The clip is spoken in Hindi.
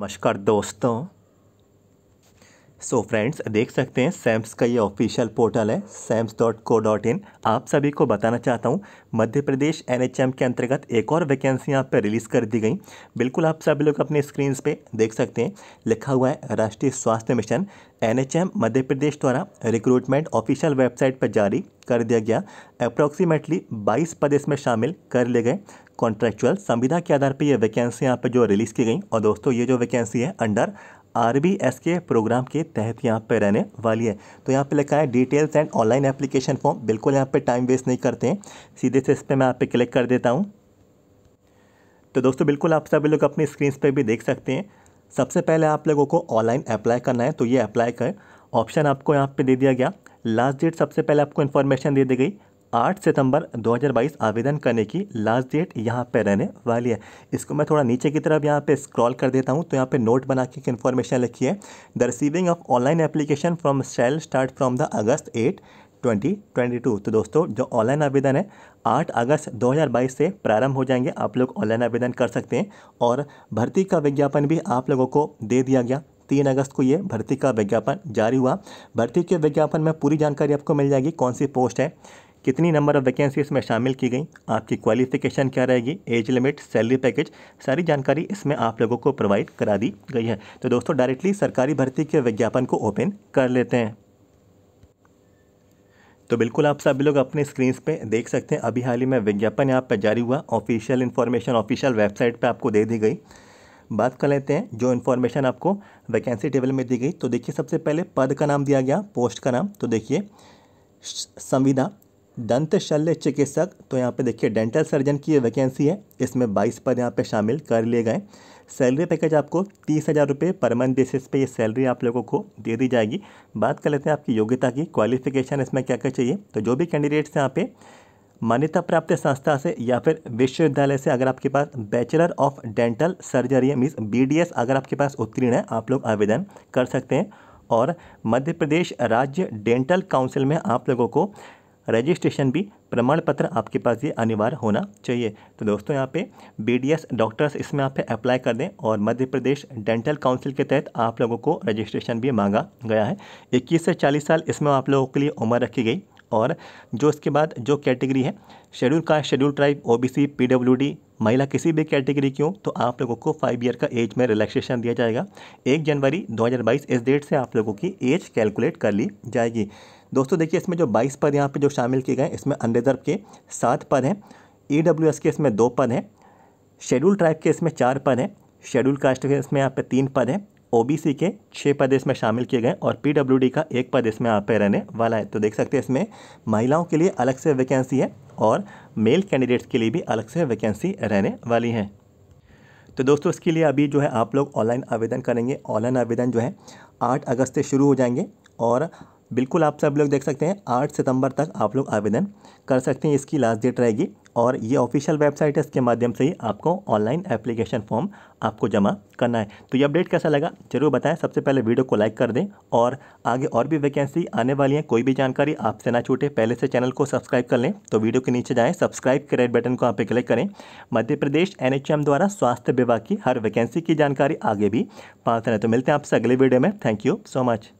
नमस्कार दोस्तों सो so फ्रेंड्स देख सकते हैं सैम्स का ये ऑफिशियल पोर्टल है SAMS dot co dot in आप सभी को बताना चाहता हूँ मध्य प्रदेश एनएचएम के अंतर्गत एक और वैकेंसी यहाँ पर रिलीज़ कर दी गई बिल्कुल आप सभी लोग अपने स्क्रीन पे देख सकते हैं लिखा हुआ है राष्ट्रीय स्वास्थ्य मिशन एनएचएम मध्य प्रदेश द्वारा रिक्रूटमेंट ऑफिशियल वेबसाइट पर जारी कर दिया गया अप्रॉक्सीमेटली बाईस पद इसमें शामिल कर लिए गए कॉन्ट्रैक्चुअल संविधा के आधार पर यह वैकेंसी यहाँ पर जो रिलीज़ की गई और दोस्तों ये जो वैकेंसी है अंडर आर बी एस के प्रोग्राम के तहत यहाँ पे रहने वाली है तो यहाँ पे लिखा है details and online application form बिल्कुल यहाँ पे टाइम वेस्ट नहीं करते हैं सीधे से इस पर मैं आप पे क्लिक कर देता हूँ तो दोस्तों बिल्कुल आप सभी लोग अपनी स्क्रीन पर भी देख सकते हैं सबसे पहले आप लोगों को ऑनलाइन अप्लाई करना है तो ये अप्लाई कर ऑप्शन आपको यहाँ पर दे दिया गया लास्ट डेट सबसे पहले आपको इन्फॉर्मेशन दे दी गई 8 सितंबर 2022 आवेदन करने की लास्ट डेट यहाँ पे रहने वाली है इसको मैं थोड़ा नीचे की तरफ यहाँ पे स्क्रॉल कर देता हूँ तो यहाँ पे नोट बना के एक इन्फॉर्मेशन लिखी है the receiving of online application from cell start from the August eight 2022 तो दोस्तों जो ऑनलाइन आवेदन है 8 अगस्त 2022 से प्रारंभ हो जाएंगे आप लोग ऑनलाइन आवेदन कर सकते हैं और भर्ती का विज्ञापन भी आप लोगों को दे दिया गया तीन अगस्त को ये भर्ती का विज्ञापन जारी हुआ भर्ती के विज्ञापन में पूरी जानकारी आपको मिल जाएगी कौन सी पोस्ट है कितनी नंबर ऑफ वैकेंसी इसमें शामिल की गई आपकी क्वालिफिकेशन क्या रहेगी एज लिमिट सैलरी पैकेज सारी जानकारी इसमें आप लोगों को प्रोवाइड करा दी गई है तो दोस्तों डायरेक्टली सरकारी भर्ती के विज्ञापन को ओपन कर लेते हैं तो बिल्कुल आप सभी लोग अपने स्क्रीन पे देख सकते हैं अभी हाल ही में विज्ञापन यहाँ पर जारी हुआ ऑफिशियल इन्फॉर्मेशन ऑफिशियल वेबसाइट पे आपको दे दी गई बात कर लेते हैं जो इन्फॉर्मेशन आपको वैकेंसी टेबल में दी गई तो देखिए सबसे पहले पद का नाम दिया गया पोस्ट का नाम तो देखिए संविदा दंत शल्य चिकित्सक तो यहाँ पे देखिए डेंटल सर्जन की वैकेंसी है इसमें बाईस पद यहाँ पे शामिल कर लिए गए सैलरी पैकेज आपको तीस हज़ार रुपये पर मंथ बेसिस पे ये सैलरी आप लोगों को दे दी जाएगी बात कर लेते हैं आपकी योग्यता की क्वालिफिकेशन इसमें क्या क्या चाहिए तो जो भी कैंडिडेट्स यहाँ पे मान्यता प्राप्त संस्था से या फिर विश्वविद्यालय से अगर आपके पास bachelor of dental surgery means B अगर आपके पास उत्तीर्ण है आप लोग आवेदन कर सकते हैं और मध्य प्रदेश राज्य डेंटल काउंसिल में आप लोगों को रजिस्ट्रेशन भी प्रमाण पत्र आपके पास ये अनिवार्य होना चाहिए तो दोस्तों यहाँ पे बी डॉक्टर्स इसमें आप अप्लाई कर दें और मध्य प्रदेश डेंटल काउंसिल के तहत आप लोगों को रजिस्ट्रेशन भी मांगा गया है इक्कीस से चालीस साल इसमें आप लोगों के लिए उम्र रखी गई और जो इसके बाद जो कैटेगरी है शेड्यूल का शेड्यूल ट्राइब ओबीसी पीडब्ल्यूडी महिला किसी भी कैटेगरी की हो तो आप लोगों को फाइव ईयर का एज में रिलैक्सेशन दिया जाएगा एक जनवरी 2022 इस डेट से आप लोगों की एज कैलकुलेट कर ली जाएगी दोस्तों देखिए इसमें जो 22 पद यहाँ पे जो शामिल किए गए इसमें अनरिजर्व के सात पद हैं ई e के इसमें दो पद हैं शेड्यूल ट्राइब के इसमें चार पद हैं शेड्यूल कास्ट के इसमें यहाँ पे तीन पद हैं ओबीसी के छः पद इसमें शामिल किए गए और पीडब्ल्यूडी का एक पद इसमें यहाँ रहने वाला है तो देख सकते हैं इसमें महिलाओं के लिए अलग से वैकेंसी है और मेल कैंडिडेट्स के लिए भी अलग से वैकेंसी रहने वाली है तो दोस्तों इसके लिए अभी जो है आप लोग ऑनलाइन आवेदन करेंगे ऑनलाइन आवेदन जो है आठ अगस्त से शुरू हो जाएंगे और बिल्कुल आप सब लोग देख सकते हैं आठ सितंबर तक आप लोग आवेदन कर सकते हैं इसकी लास्ट डेट रहेगी और ये ऑफिशियल वेबसाइट है इसके माध्यम से ही आपको ऑनलाइन एप्लीकेशन फॉर्म आपको जमा करना है तो ये अपडेट कैसा लगा जरूर बताएं सबसे पहले वीडियो को लाइक कर दें और आगे और भी वैकेंसी आने वाली हैं कोई भी जानकारी आपसे ना छूटे पहले से चैनल को सब्सक्राइब कर लें तो वीडियो के नीचे जाएँ सब्सक्राइब के रेड बटन को आप पर क्लिक करें मध्य प्रदेश एन द्वारा स्वास्थ्य विभाग की हर वैकेंसी की जानकारी आगे भी पाते रहें तो मिलते हैं आपसे अगले वीडियो में थैंक यू सो मच